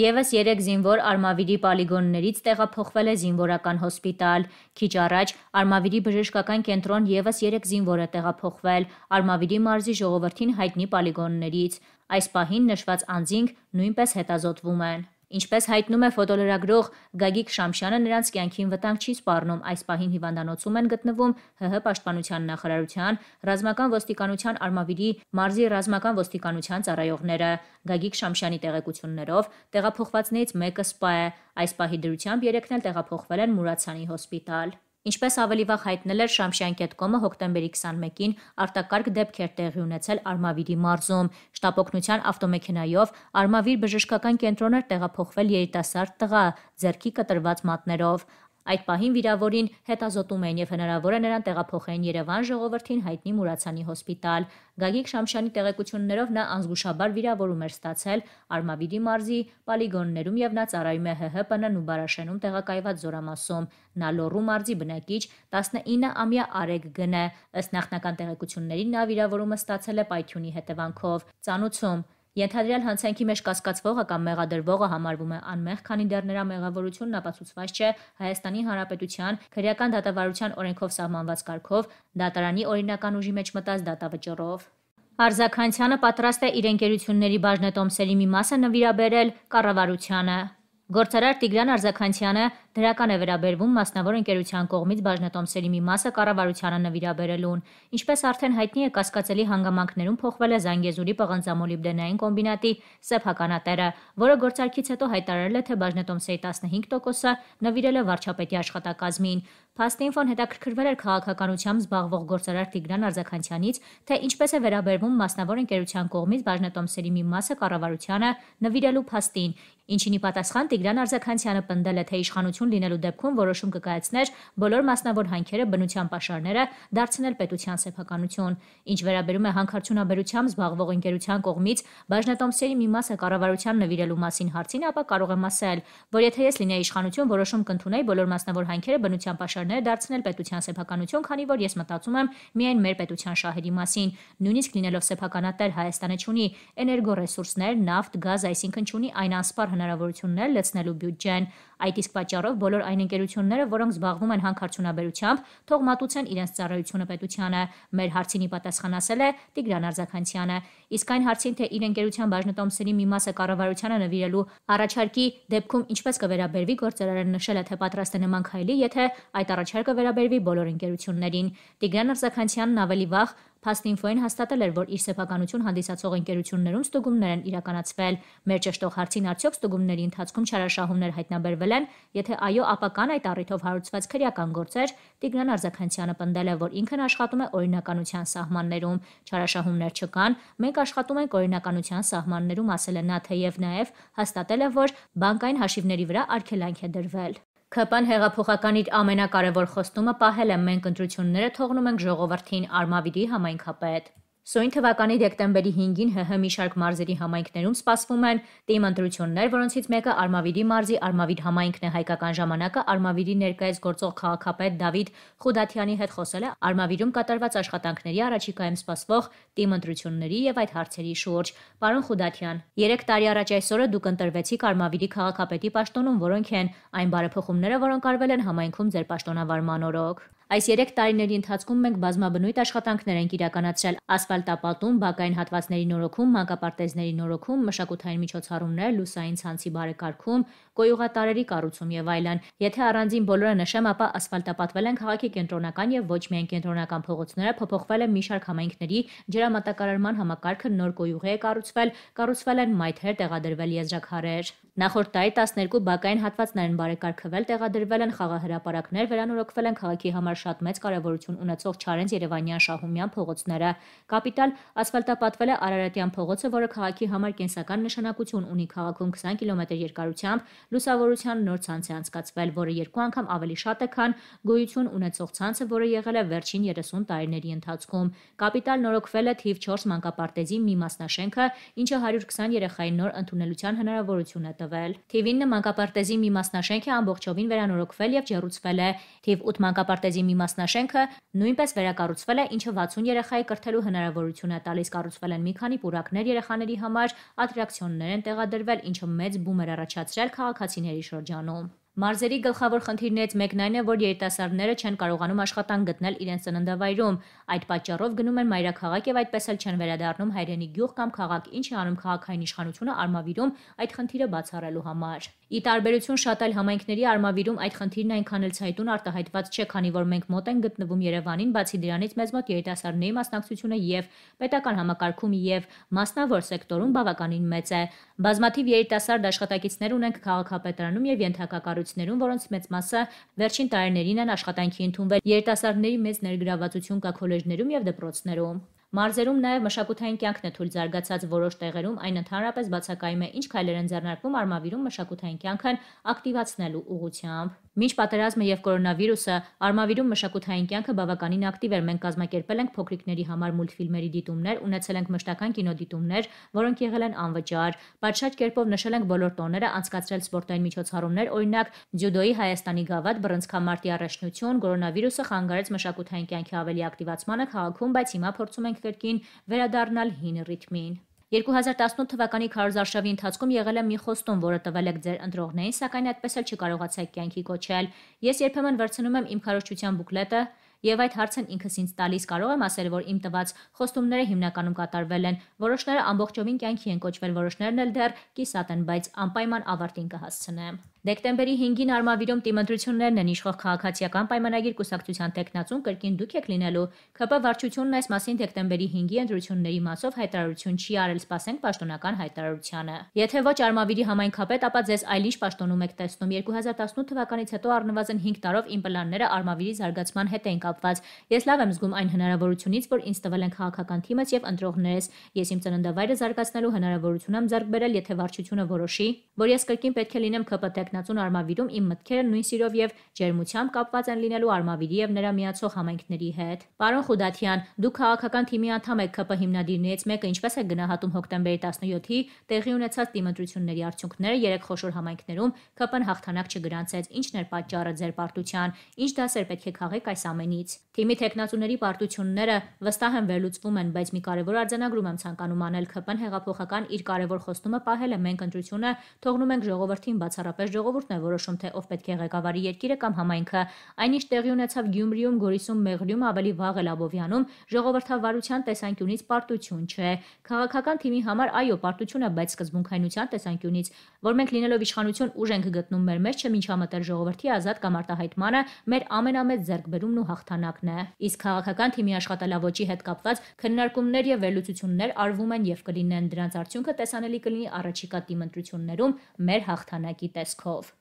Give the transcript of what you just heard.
Եվս 3 զինվոր Արմավիրի պոլիգոններից տեղափոխվել է զինվորական հոսպիտալ։ Քիչ առաջ Արմավիրի բժշկական կենտրոն եւս 3 զինվոր է տեղափոխվել Արմավիրի մարզի ժողովրդին հայտնի պոլիգոններից։ Այս պահին նշված անձինք նույնպես հետազոտվում են։ Ինչպես հայտնում է ֆոտոլրագրող Գագիկ Շամշյանը, նրանց կյանքին վտանգ չի սպառնում։ Այս պահին հիվանդանոցում են գտնվում ՀՀ Պաշտպանության նախարարության, ռազմական ոստիկանության արմավիրի մարզի ռազմական ոստիկանության ծառայողները։ Գագիկ Շամշյանի տեղեկություններով տեղափոխվածներից մեկը սպա է։ Այս պահի դրությամբ 3-ն էլ տեղափոխվել են Մուրացյանի հոսպիտալ։ Ինչպես ավելի վաղ հայտնել էր Շամշյան.com-ը հոկտեմբերի 21-ին արտակարգ դեպքեր տեղի ունեցել Արմավիրի մարզում։ Շտապօգնության ավտոմեքենայով Արմավիր բժշկական կենտրոն էր տեղափոխվել երիտասարդ տղա՝ ձեռքի կտրված մատներով։ Այդ պահին վիրավորին հետազոտում են եւ հնարավոր է նրան տեղափոխեն Երևան ժողովրդին հայտնի Մուրացյանի հոսպիտալ։ Գագիկ Շամշյանի տեղեկություններով նա անզգուշաբար վիրավորում էր ստացել Արմավիրի մարզի Պալիգոններում եւ նա ծառայում է ՀՀՊ-ն ու Բարաշենում տեղակայված զորամասում։ Նա Լոռու մարզի բնակիչ 19-ամյա Արեգ Գն է։ Ըստ նախնական տեղեկությունների նա վիրավորումը ստացել է պայթյունի հետևանքով։ Ծանուցում Ենթադրյալ հանցանքի մեջ կասկածվողը կամ մեղադրվողը համարվում է անմեղ, քանի դեռ նրա մեղավորությունն ապացուցված չէ Հայաստանի Հանրապետության քրեական դատավարության օրենքով սահմանված կարգով դատարանի օրինական ուժի մեջ մտած դատավճռով։ Արզականցյանը պատրաստ է իր ընկերությունների բաժնետոմսերի մի մասը նվիրաբերել կառավարությանը։ Գործարար Տիգրան Արզականցյանը Դրական է վերաբերվում մասնավոր ընկերության կողմից բաժնետոմսերի մի մասը կառավարությանը նվիրաբերելուն։ Ինչպես արդեն հայտնի է, կասկածելի հանգամանքներում փոխվել է Զանգեզուրի պղնձամոլիբդենային կոմբինատի սեփականատերը, որը գործարքից հետո հայտարարել է, թե բաժնետոմսերի 15%-ը նվիրել է վարչապետի աշխատակազմին։ Փաստինֆոն հետաքրքրվել էր քաղաքականությամբ զբաղվող գործարար Տիգրան Արզականցյանից, թե ինչպես է վերաբերվում մասնավոր ընկերության կողմից բաժնետոմսերի մի մասը կառավարությանը նվիրելու փաստին, ինչին ի պատասխան Տիգրան Արզականցյանը պնդել է, թե իշխանությունը պետություն լինելու դեպքում որոշում կկայացներ բոլոր մասնավոր հանքերը, բնության պաշարները դարձնել պետության սեփականություն։ Ինչ վերաբերում է հանքարդյունաբերությամբ զբաղվող ընկերության կողմից բաժնետոմսերի մի մասը կառավարության նվիրելու մասին հարցին, ապա կարող եմ ասել, որ եթե ես լինեի իշխանություն, որոշում կընդունեի բոլոր մասնավոր հանքերը, բնության պաշարները դարձնել պետության սեփականություն, քանի որ ես մտածում եմ միայն մեր պետության շահերի մասին, նույնիսկ լինելով սեփականատեր Հայաստանը չունի էներգոռեսուրսներ, նավթ, գազ, այսինքն չունի այն անսպար հնարավորություններ լցնելու բյուջեն։ Այդ իսկ պատճառով ներառելով բոլոր այն ընկերությունները, որոնք զբաղվում են հանքարդյունաբերությամբ, թող մատուցեն իրենց ծառայությունը պետությանը։ Մեր հարցինի պատասխան ասել է Տիգրան Արզականցյանը։ Իսկ այն հարցին, թե իր ընկերության բաժնետոմսերի մի մասը կառավարությանը նվիրելու առաջարկի դեպքում ինչպես կվերաբերվի գործարարան նշել է, թե պատրաստ է նման քայլի, եթե այդ առաջարկը վերաբերվի բոլոր ընկերություններին։ Տիգրան Արզականցյանն ավելի վաղ Փաստինֆոյին հաստատել էր, որ իր սեփականություն հանդիսացող ընկերություններում ստուգումներ են իրականացվել։ Մեր ճշտող հարցին արդյոք ստուգումների ընթացքում չարաշահումներ հայտնաբերվել են, եթե այո, ապա կան այդ առիթով հարուցված քրեական գործեր։ Տիգրան Արզաքանցյանը պնդել է, որ ինքն աշխատում է օրինականության սահմաններում, չարաշահումներ չկան։ Մենք աշխատում ենք օրինականության սահմաններում, ասել է նա, թեև նաև հաստատել է, որ բանկային հաշիվների վրա արգելանք է դրվել։ ՔՊ-ն հեղափոխական իր ամենակարևոր խոստումը պահել է՝ մենք ընտրությունները թողնում ենք ժողովրդին, Արմավիրի համայնքապետ։ Սույն թվականի դեկտեմբերի 5-ին ՀՀ մի շարք մարզերի համայնքներում սպասվում են թիմ ընտրություններ, որոնցից մեկը Արմավիրի մարզի Արմավիր համայնքն է հայկական ժամանակը Արմավիրի ներկայից գործող քաղաքապետ Դավիթ Խուդաթյանի հետ խոսել է Արմավիրում կատարված աշխատանքների առաջիկայում սպասվող թիմ ընտրությունների եւ այդ հարցերի շուրջ։ Պարոն Խուդաթյան, 3 տարի առաջ այսօրը դուք ընտրվեցիք Արմավիրի քաղաքապետի պաշտոնում, որոնք են այն բարեփոխումները, որոնք արվել են համայնքում ձեր պաշտոնավարման օրոք։ Այս 3 տարիների ընթացքում մենք բազմաբնույթ աշխատանքներ ենք իրականացրել ասֆալտապատում, բակային հատվածների նորոգում, մանկապարտեզների նորոգում, մշակութային միջոցառումներ, լուսային ցանցի բարեկարգում, գոյուղատարերի կառուցում եւ այլն։ Եթե առանձին բոլորը նշեմ, ապա ասֆալտապատվել են քաղաքի կենտրոնական եւ ոչ միայն կենտրոնական փողոցները, փոփոխվել է մի շարք համայնքների ջրամատակարարման համակարգը, նոր գոյուղի է կառուցվել, կառուցվել են մայթեր, տեղադրվել եզրակարեր։ Նախորդ տարի 12 բակային հատվածներ են բարեկարգվել, տեղադրվել են խաղահրապարակներ, վերանորոգվել են քաղաքի համար շատ մեծ կարևորություն ունեցող Չարենց Երևանյան Շահումյան փողոցները։ Կապիտալ ասֆալտապատվել է Արարատյան փողոցը, որը քաղաքի համար կենսական նշանակություն ունի քաղաքում 20 կիլոմետր երկարությամբ, լուսավորության նոր ցանց է անցկացվել, որը երկու անգամ ավելի շատ է, քան գոյություն ունեցող ցանցը, որը եղել է վերջին 30 տարիների ընթացքում։ Կապիտալ նորոգվել է թիվ 4 մանկապարտեզի մի մասնաշենքը, ինչը 120 երեխայի նոր ընդունելության հնարավորություն է գտնվել։ Թիվ 9 մանկապարտեզի մի մասնաշենքը ամբողջովին վերանորոգվել եւ ջեռուցվել է։ Թիվ 8 մանկապարտեզի մի մասնաշենքը նույնպես վերակառուցվել է, ինչը 60 երեխայի կրթելու հնարավորություն է տալիս։ Կառուցվել են մի քանի պուրակներ երեխաների համար, ատրակցիոններ են տեղադրվել, ինչը մեծ բում էր առաջացրել քաղաքացիների շրջանում։ Մարզերի գլխավոր խնդիրներից մեկն այն է, որ երիտասարդները չեն կարողանում աշխատանք գտնել իրենց ծննդավայրում։ Այդ պատճառով գնում են մայրաքաղաք եւ այդպես էլ չեն վերադառնում հայրենի գյուղ կամ քաղաք, ինչը անում քաղաքային իշխանությունը արմավիրում այդ խնդիրը բացառելու համար։ Ի տարբերություն շատ այլ համայնքների արմավիրում այդ խնդիրն այնքան էլ ցայտուն արտահայտված չէ, քանի որ մենք մոտ ենք գտնվում Երևանին, բացի դրանից մեզ մոտ երիտասարդների մասնակցությունը եւ պետական համակարգում եւ մասնավոր սեկտորում բավականին մեծ է։ Բազմաթիվ երիտասարդ աշխատակիցներ ունենք քաղաքապետարանում եւ ենթակակառույցներում, որոնց մեծ մասը վերջին տարիներին են աշխատանքի ընդունվել։ Երիտասարդների մեծ ներգրավվածություն կա քոլեջներում եւ դպրոցներում։ Մարզերում նաև մշակութային կյանքն է թույլ զարգացած որոշ տեղերում այն ընդհանրապես բացակայում է, ինչ քայլեր են ձեռնարկվում արմավիրում մշակութային կյանքն ակտիվացնելու ուղղությամբ։ Մինչ պատերազմը եւ կորոնավիրուսը արմավիրում մշակութային կյանքը բավականին ակտիվ էր։ Մենք կազմակերպել ենք փոքրիկների համար մուլտֆիլմերի դիտումներ, ունեցել ենք մշտական կինոդիտումներ, որոնք եղել են անվճար։ Պատշաճ կերպով նշել ենք բոլոր տոները, անցկացրել սպորտային միջոցառումներ, օրինակ ջյուդոյի Հայաստանի գավաթ, բռնցքամարտի առաջնություն, կորոնավիրուսը խանգարեց մշակութային կյանքի ավելի ակտիվացմանը քաղաքում, բայց հիմա փորձում ենք կրկին վերադառնալ հին ռիթմին։ 2018 թվականի քարոզարշավի ընթացքում եղել է մի խոստում, որը տվել եք ձեր ընտրողներին, սակայն այդպես էլ չկարողացաք կյանքի կոչել։ Ես երբեմն վերցնում եմ իմ քարոզչության բուկլետը եւ այդ հարցն ինքս ինձ տալիս կարող եմ ասել, որ իմ տված խոստումները հիմնականում կատարվել են։ Որոշները ամբողջովին կյանքի են կոչվել, որոշներն էլ դեռ կիսատ են, բայց անպայման ավարտին կհասցնեմ։ Դեկտեմբերի 5-ին Արմավիրում դիմընտրություններն են իշխող քաղաքացիական պայմանագիր կուսակցության տեխնացուն կրկին դուք եք լինելու։ ԿՊ վարչությունն այս մասին դեկտեմբերի 5-ի ընտրությունների մասով հայտարարություն չի արել, սպասենք պաշտոնական հայտարարությանը։ Եթե ոչ Արմավիրի համայնքապետ, ապա ձեզ այլ ինչ պաշտոնում եք տեսնում 2018 թվականից հետո առնվազն 5 տարով իմ պլանները Արմավիրի զարգացման հետ են կապված։ Ես լավ եմ զգում այն հնարավորությունից, որ ինձ տվել են քաղաքական թիմս եւ ընտրողներս։ Ես իմ ծննդավայրը զարգացնելու հնարավորություն եմ ձեռք բերել, եթե վարչությունը որոշի, որ ես կրկին պետք է լինեմ ԿՊ հայտնածուն Արմավիրում իմ մտքերը նույն սիրով եւ ջերմությամբ կապված են լինելու Արմավիրի եւ նրա միացող համայնքների հետ։ Պարոն Խուդաթյան, դուք քաղաքական թիմի անդամ եք ԿՊ հիմնադիրներից մեկը, ինչպես է գնահատում հոկտեմբերի 17-ի տեղի ունեցած դիմընտրությունների արդյունքները երեք խոշոր համայնքներում ԿՊ-ն հաղթանակ չգրանցեց։ Ինչն էր պատճառը ձեր պարտության, ինչ դասեր պետք է քաղեք այս ամենից։ Թիմի տեխնացուների պարտությունները վստահ են վերլուծվում են, բայց մի կարևոր արձանագրում եմ ցանկանում անել ԿՊ-ն հեղափոխական իր կարևոր խոստումը պահել է մենք ընտրությունը թողնում ենք ժողովրդին բացառապես ժողովրդին ժողովուրդն է որոշում, թե ով պետք է ղեկավարի երկիրը կամ համայնքը։ Այն ինչ տեղի ունեցավ Գյումրիում, Գորիսում, Մեղրիում, ավելի վաղ էլ Աբովյանում, ժողովրդավարության տեսանկյունից պարտություն չէ։ Քաղաքական թիմի համար այո, պարտություն է, բայց սկզբունքայնության տեսանկյունից, որ մենք լինելով իշխանություն ուժ ենք գտնում մեր մեջ, չէ՞ ոչ համատեղ ժողովրդի ազատ կամ արտահայտմանը, մեր ամենամեծ ձեռքբերումն ու հաղթանակն է։ Իսկ քաղաքական թիմի աշխատալավոճի հետ կապված քննարկումներ եւ վերլուծություններ արվում են եւ կլինեն դրանց արդյունքը տեսանելի կլինի առաջիկա թիմընտրություններում մեր հաղթանակի տեսքով of.